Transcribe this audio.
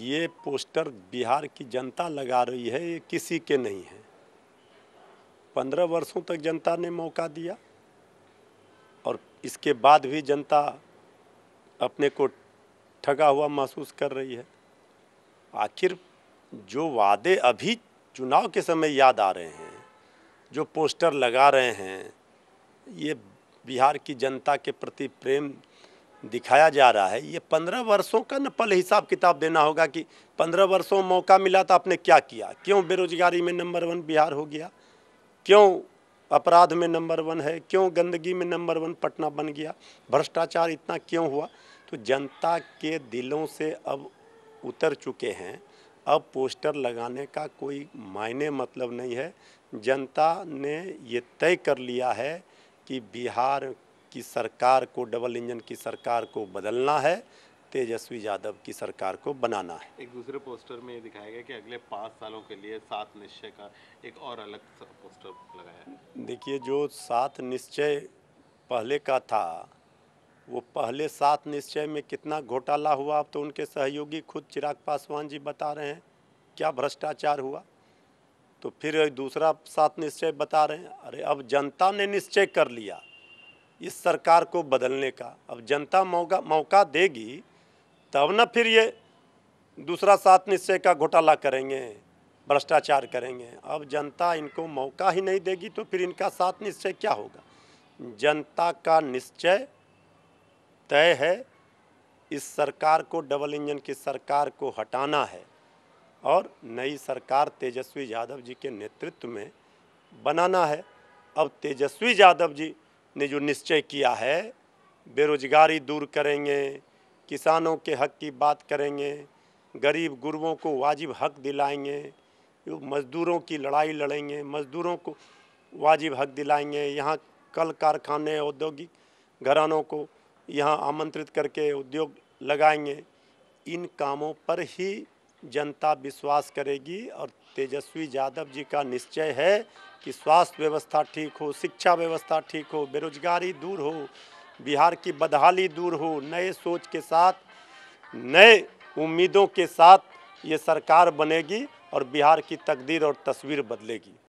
ये पोस्टर बिहार की जनता लगा रही है ये किसी के नहीं है पंद्रह वर्षों तक जनता ने मौका दिया और इसके बाद भी जनता अपने को ठगा हुआ महसूस कर रही है आखिर जो वादे अभी चुनाव के समय याद आ रहे हैं जो पोस्टर लगा रहे हैं ये बिहार की जनता के प्रति प्रेम दिखाया जा रहा है ये पंद्रह वर्षों का न पल हिसाब किताब देना होगा कि पंद्रह वर्षों मौका मिला तो आपने क्या किया क्यों बेरोजगारी में नंबर वन बिहार हो गया क्यों अपराध में नंबर वन है क्यों गंदगी में नंबर वन पटना बन गया भ्रष्टाचार इतना क्यों हुआ तो जनता के दिलों से अब उतर चुके हैं अब पोस्टर लगाने का कोई मायने मतलब नहीं है जनता ने ये तय कर लिया है कि बिहार की सरकार को डबल इंजन की सरकार को बदलना है तेजस्वी यादव की सरकार को बनाना है एक दूसरे पोस्टर में ये दिखाया गया कि अगले पाँच सालों के लिए सात निश्चय का एक और अलग पोस्टर लगाया देखिए जो सात निश्चय पहले का था वो पहले सात निश्चय में कितना घोटाला हुआ अब तो उनके सहयोगी खुद चिराग पासवान जी बता रहे हैं क्या भ्रष्टाचार हुआ तो फिर दूसरा सात निश्चय बता रहे हैं अरे अब जनता ने निश्चय कर लिया इस सरकार को बदलने का अब जनता मौका मौका देगी तब ना फिर ये दूसरा सात निश्चय का घोटाला करेंगे भ्रष्टाचार करेंगे अब जनता इनको मौका ही नहीं देगी तो फिर इनका सात निश्चय क्या होगा जनता का निश्चय तय है इस सरकार को डबल इंजन की सरकार को हटाना है और नई सरकार तेजस्वी यादव जी के नेतृत्व में बनाना है अब तेजस्वी यादव जी ने जो निश्चय किया है बेरोजगारी दूर करेंगे किसानों के हक की बात करेंगे गरीब गुरुओं को वाजिब हक दिलाएंगे मज़दूरों की लड़ाई लड़ेंगे मज़दूरों को वाजिब हक दिलाएंगे यहाँ कल कारखाने औद्योगिक घरानों को यहाँ आमंत्रित करके उद्योग लगाएंगे इन कामों पर ही जनता विश्वास करेगी और तेजस्वी यादव जी का निश्चय है कि स्वास्थ्य व्यवस्था ठीक हो शिक्षा व्यवस्था ठीक हो बेरोजगारी दूर हो बिहार की बदहाली दूर हो नए सोच के साथ नए उम्मीदों के साथ ये सरकार बनेगी और बिहार की तकदीर और तस्वीर बदलेगी